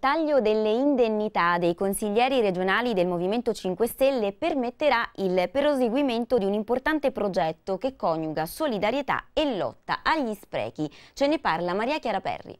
Taglio delle indennità dei consiglieri regionali del Movimento 5 Stelle permetterà il proseguimento di un importante progetto che coniuga solidarietà e lotta agli sprechi. Ce ne parla Maria Chiara Perri.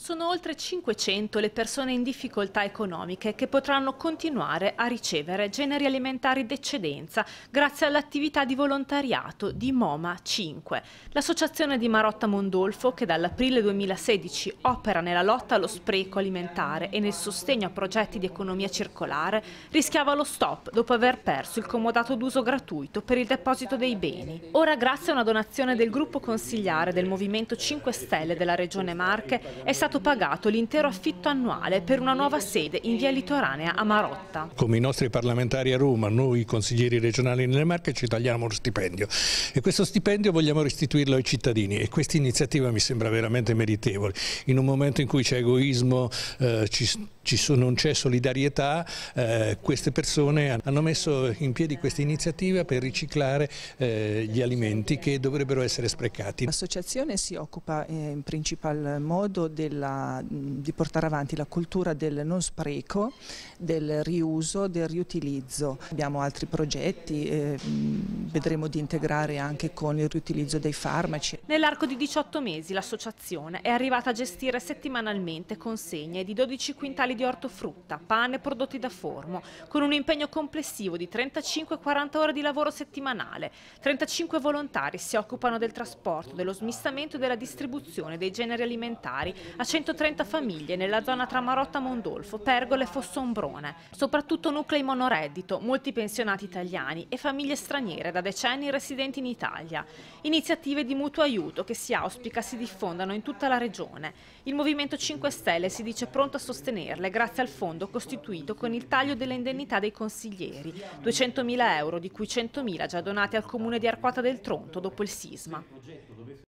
Sono oltre 500 le persone in difficoltà economiche che potranno continuare a ricevere generi alimentari d'eccedenza grazie all'attività di volontariato di MoMA 5. L'associazione di Marotta Mondolfo, che dall'aprile 2016 opera nella lotta allo spreco alimentare e nel sostegno a progetti di economia circolare, rischiava lo stop dopo aver perso il comodato d'uso gratuito per il deposito dei beni. Ora, grazie a una donazione del gruppo consigliare del Movimento 5 Stelle della Regione Marche, è stata stato pagato l'intero affitto annuale per una nuova sede in via litoranea a Marotta. Come i nostri parlamentari a Roma, noi consiglieri regionali nelle Marche ci tagliamo lo stipendio e questo stipendio vogliamo restituirlo ai cittadini e questa iniziativa mi sembra veramente meritevole. In un momento in cui c'è egoismo, eh, ci, non c'è solidarietà, eh, queste persone hanno messo in piedi questa iniziativa per riciclare eh, gli alimenti che dovrebbero essere sprecati. L'associazione si occupa eh, in principal modo del della, di portare avanti la cultura del non spreco, del riuso, del riutilizzo. Abbiamo altri progetti, eh, vedremo di integrare anche con il riutilizzo dei farmaci. Nell'arco di 18 mesi l'associazione è arrivata a gestire settimanalmente consegne di 12 quintali di ortofrutta, pane e prodotti da formo, con un impegno complessivo di 35-40 ore di lavoro settimanale. 35 volontari si occupano del trasporto, dello smistamento e della distribuzione dei generi alimentari, 130 famiglie nella zona tra Marotta Mondolfo, Pergole e Fossombrone, soprattutto nuclei monoreddito, molti pensionati italiani e famiglie straniere da decenni residenti in Italia. Iniziative di mutuo aiuto che si auspica si diffondano in tutta la regione. Il Movimento 5 Stelle si dice pronto a sostenerle grazie al fondo costituito con il taglio delle indennità dei consiglieri, 200.000 euro di cui 100.000 già donati al comune di Arquata del Tronto dopo il sisma.